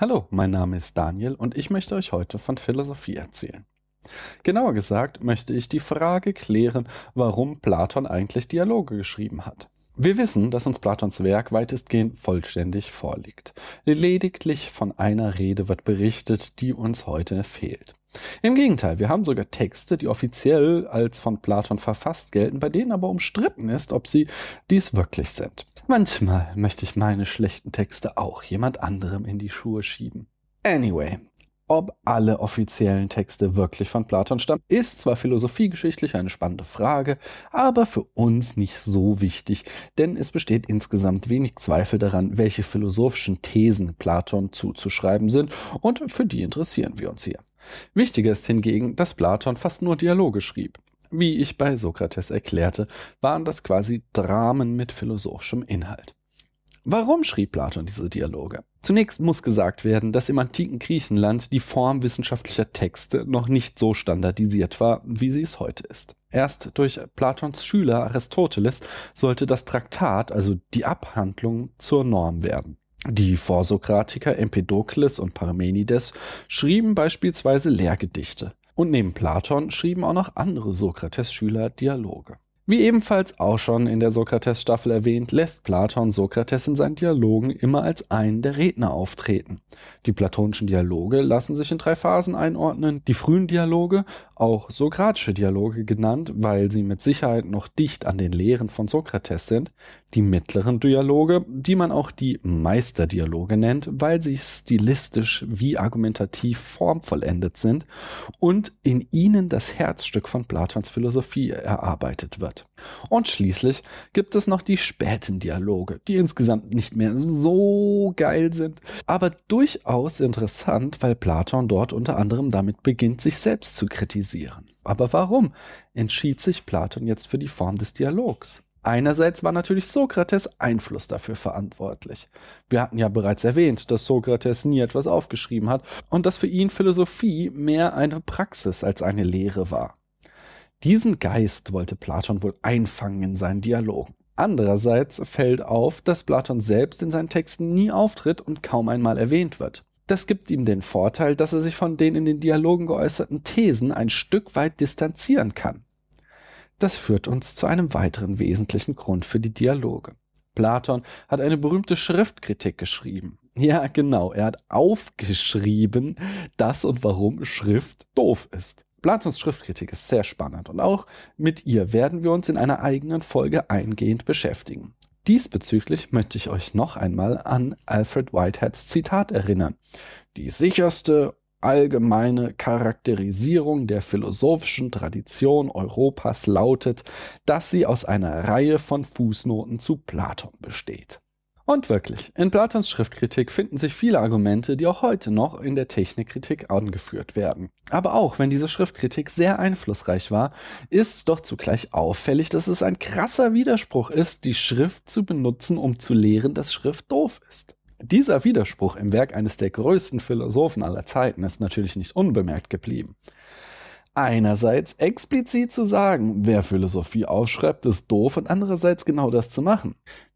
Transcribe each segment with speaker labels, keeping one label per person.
Speaker 1: Hallo, mein Name ist Daniel und ich möchte euch heute von Philosophie erzählen. Genauer gesagt möchte ich die Frage klären, warum Platon eigentlich Dialoge geschrieben hat. Wir wissen, dass uns Platons Werk weitestgehend vollständig vorliegt. Lediglich von einer Rede wird berichtet, die uns heute fehlt. Im Gegenteil, wir haben sogar Texte, die offiziell als von Platon verfasst gelten, bei denen aber umstritten ist, ob sie dies wirklich sind. Manchmal möchte ich meine schlechten Texte auch jemand anderem in die Schuhe schieben. Anyway, ob alle offiziellen Texte wirklich von Platon stammen, ist zwar philosophiegeschichtlich eine spannende Frage, aber für uns nicht so wichtig, denn es besteht insgesamt wenig Zweifel daran, welche philosophischen Thesen Platon zuzuschreiben sind, und für die interessieren wir uns hier. Wichtiger ist hingegen, dass Platon fast nur Dialoge schrieb. Wie ich bei Sokrates erklärte, waren das quasi Dramen mit philosophischem Inhalt. Warum schrieb Platon diese Dialoge? Zunächst muss gesagt werden, dass im antiken Griechenland die Form wissenschaftlicher Texte noch nicht so standardisiert war, wie sie es heute ist. Erst durch Platons Schüler Aristoteles sollte das Traktat, also die Abhandlung, zur Norm werden. Die Vorsokratiker Empedokles und Parmenides schrieben beispielsweise Lehrgedichte, und neben Platon schrieben auch noch andere Sokrates-Schüler Dialoge wie ebenfalls auch schon in der Sokrates-Staffel erwähnt, lässt Platon Sokrates in seinen Dialogen immer als einen der Redner auftreten. Die platonischen Dialoge lassen sich in drei Phasen einordnen. Die frühen Dialoge, auch sokratische Dialoge genannt, weil sie mit Sicherheit noch dicht an den Lehren von Sokrates sind. Die mittleren Dialoge, die man auch die Meisterdialoge nennt, weil sie stilistisch wie argumentativ formvollendet sind und in ihnen das Herzstück von Platons Philosophie erarbeitet wird. Und schließlich gibt es noch die späten Dialoge, die insgesamt nicht mehr so geil sind, aber durchaus interessant, weil Platon dort unter anderem damit beginnt, sich selbst zu kritisieren. Aber warum entschied sich Platon jetzt für die Form des Dialogs? Einerseits war natürlich Sokrates Einfluss dafür verantwortlich. Wir hatten ja bereits erwähnt, dass Sokrates nie etwas aufgeschrieben hat und dass für ihn Philosophie mehr eine Praxis als eine Lehre war. Diesen Geist wollte Platon wohl einfangen in seinen Dialogen. Andererseits fällt auf, dass Platon selbst in seinen Texten nie auftritt und kaum einmal erwähnt wird. Das gibt ihm den Vorteil, dass er sich von den in den Dialogen geäußerten Thesen ein Stück weit distanzieren kann. Das führt uns zu einem weiteren wesentlichen Grund für die Dialoge. Platon hat eine berühmte Schriftkritik geschrieben. Ja, genau, er hat aufgeschrieben, dass und warum Schrift doof ist. Platons Schriftkritik ist sehr spannend und auch mit ihr werden wir uns in einer eigenen Folge eingehend beschäftigen. Diesbezüglich möchte ich euch noch einmal an Alfred Whiteheads Zitat erinnern. Die sicherste allgemeine Charakterisierung der philosophischen Tradition Europas lautet, dass sie aus einer Reihe von Fußnoten zu Platon besteht. Und wirklich, in Platons Schriftkritik finden sich viele Argumente, die auch heute noch in der Technikkritik angeführt werden. Aber auch wenn diese Schriftkritik sehr einflussreich war, ist doch zugleich auffällig, dass es ein krasser Widerspruch ist, die Schrift zu benutzen, um zu lehren, dass Schrift doof ist. Dieser Widerspruch im Werk eines der größten Philosophen aller Zeiten ist natürlich nicht unbemerkt geblieben. Einerseits explizit zu sagen, wer Philosophie aufschreibt, ist doof und andererseits genau das zu machen.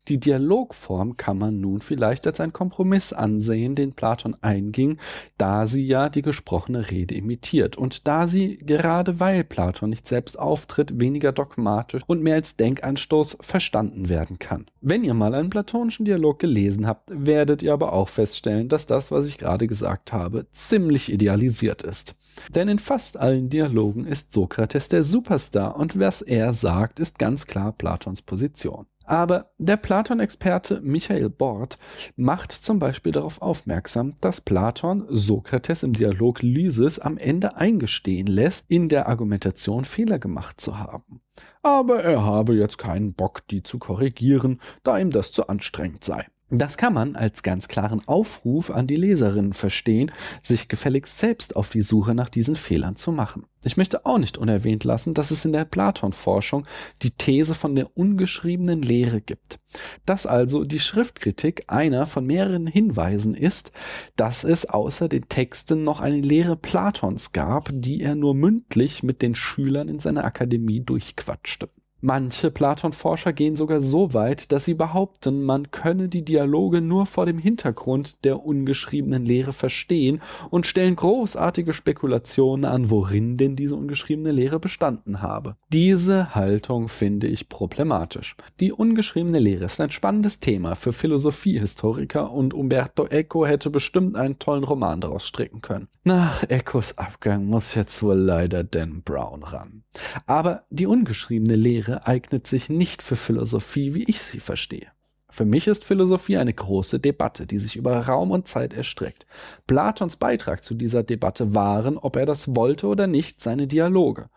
Speaker 1: Die Dialogform kann man nun vielleicht als einen Kompromiss ansehen, den Platon einging, da sie ja die gesprochene Rede imitiert und da sie, gerade weil Platon nicht selbst auftritt, weniger dogmatisch und mehr als Denkanstoß verstanden werden kann. Wenn ihr mal einen platonischen Dialog gelesen habt, werdet ihr aber auch feststellen, dass das, was ich gerade gesagt habe, ziemlich idealisiert ist. Denn in fast allen Dialogen ist Sokrates der Superstar und was er sagt, ist ganz klar Platons Position. Aber der Platon-Experte Michael Bort macht zum Beispiel darauf aufmerksam, dass Platon Sokrates im Dialog Lysis am Ende eingestehen lässt, in der Argumentation Fehler gemacht zu haben. Aber er habe jetzt keinen Bock, die zu korrigieren, da ihm das zu anstrengend sei. Das kann man als ganz klaren Aufruf an die Leserinnen verstehen, sich gefälligst selbst auf die Suche nach diesen Fehlern zu machen. Ich möchte auch nicht unerwähnt lassen, dass es in der Platon-Forschung die These von der ungeschriebenen Lehre gibt. Dass also die Schriftkritik einer von mehreren Hinweisen ist, dass es außer den Texten noch eine Lehre Platons gab, die er nur mündlich mit den Schülern in seiner Akademie durchquatschte. Manche Platon-Forscher gehen sogar so weit, dass sie behaupten, man könne die Dialoge nur vor dem Hintergrund der ungeschriebenen Lehre verstehen und stellen großartige Spekulationen an, worin denn diese ungeschriebene Lehre bestanden habe. Diese Haltung finde ich problematisch. Die ungeschriebene Lehre ist ein spannendes Thema für Philosophiehistoriker und Umberto Eco hätte bestimmt einen tollen Roman daraus stricken können. Nach Echos Abgang muss jetzt wohl leider Dan Brown ran. Aber die ungeschriebene Lehre eignet sich nicht für Philosophie, wie ich sie verstehe. Für mich ist Philosophie eine große Debatte, die sich über Raum und Zeit erstreckt. Platons Beitrag zu dieser Debatte waren, ob er das wollte oder nicht, seine Dialoge.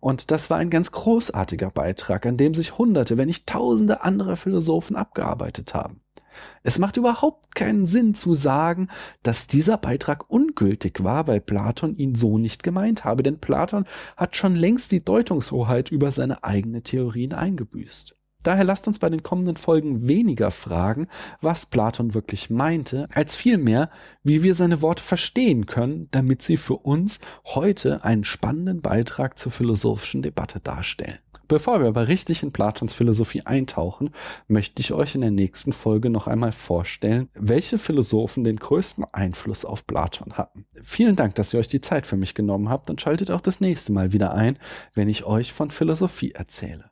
Speaker 1: Und das war ein ganz großartiger Beitrag, an dem sich Hunderte, wenn nicht Tausende anderer Philosophen abgearbeitet haben. Es macht überhaupt keinen Sinn zu sagen, dass dieser Beitrag ungültig war, weil Platon ihn so nicht gemeint habe, denn Platon hat schon längst die Deutungshoheit über seine eigenen Theorien eingebüßt. Daher lasst uns bei den kommenden Folgen weniger fragen, was Platon wirklich meinte, als vielmehr, wie wir seine Worte verstehen können, damit sie für uns heute einen spannenden Beitrag zur philosophischen Debatte darstellen. Bevor wir aber richtig in Platons Philosophie eintauchen, möchte ich euch in der nächsten Folge noch einmal vorstellen, welche Philosophen den größten Einfluss auf Platon hatten. Vielen Dank, dass ihr euch die Zeit für mich genommen habt und schaltet auch das nächste Mal wieder ein, wenn ich euch von Philosophie erzähle.